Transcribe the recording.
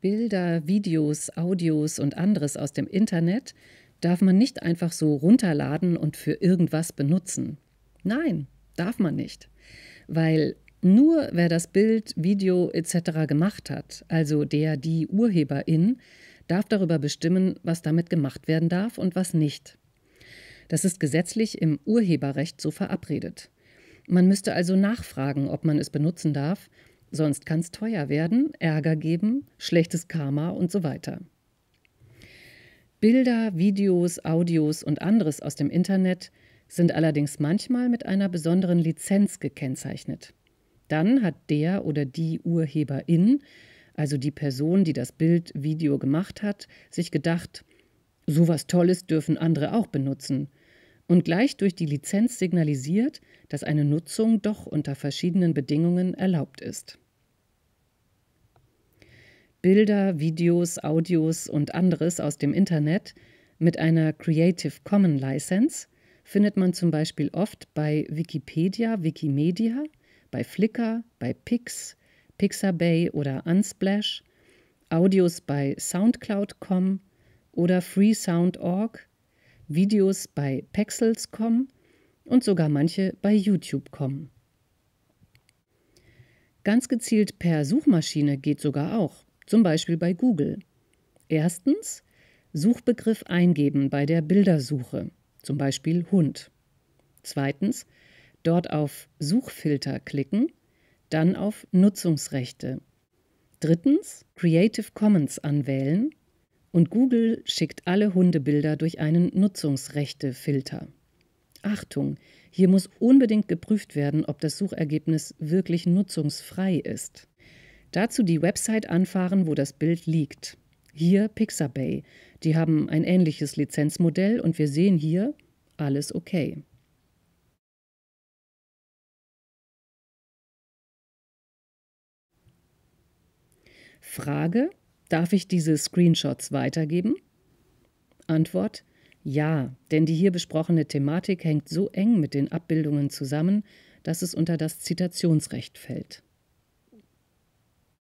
Bilder, Videos, Audios und anderes aus dem Internet darf man nicht einfach so runterladen und für irgendwas benutzen. Nein, darf man nicht. Weil nur wer das Bild, Video etc. gemacht hat, also der, die Urheberin, darf darüber bestimmen, was damit gemacht werden darf und was nicht. Das ist gesetzlich im Urheberrecht so verabredet. Man müsste also nachfragen, ob man es benutzen darf, Sonst kann es teuer werden, Ärger geben, schlechtes Karma und so weiter. Bilder, Videos, Audios und anderes aus dem Internet sind allerdings manchmal mit einer besonderen Lizenz gekennzeichnet. Dann hat der oder die Urheberin, also die Person, die das Bild, Video gemacht hat, sich gedacht, sowas Tolles dürfen andere auch benutzen und gleich durch die Lizenz signalisiert, dass eine Nutzung doch unter verschiedenen Bedingungen erlaubt ist. Bilder, Videos, Audios und anderes aus dem Internet mit einer Creative Common License findet man zum Beispiel oft bei Wikipedia, Wikimedia, bei Flickr, bei Pix, Pixabay oder Unsplash, Audios bei Soundcloud.com oder freesound.org, Videos bei Pexels.com und sogar manche bei YouTube.com. Ganz gezielt per Suchmaschine geht sogar auch zum Beispiel bei Google. Erstens Suchbegriff eingeben bei der Bildersuche, zum Beispiel Hund. Zweitens dort auf Suchfilter klicken, dann auf Nutzungsrechte. Drittens Creative Commons anwählen und Google schickt alle Hundebilder durch einen Nutzungsrechtefilter. Achtung, hier muss unbedingt geprüft werden, ob das Suchergebnis wirklich nutzungsfrei ist. Dazu die Website anfahren, wo das Bild liegt. Hier Pixabay. Die haben ein ähnliches Lizenzmodell und wir sehen hier, alles okay. Frage, darf ich diese Screenshots weitergeben? Antwort, ja, denn die hier besprochene Thematik hängt so eng mit den Abbildungen zusammen, dass es unter das Zitationsrecht fällt.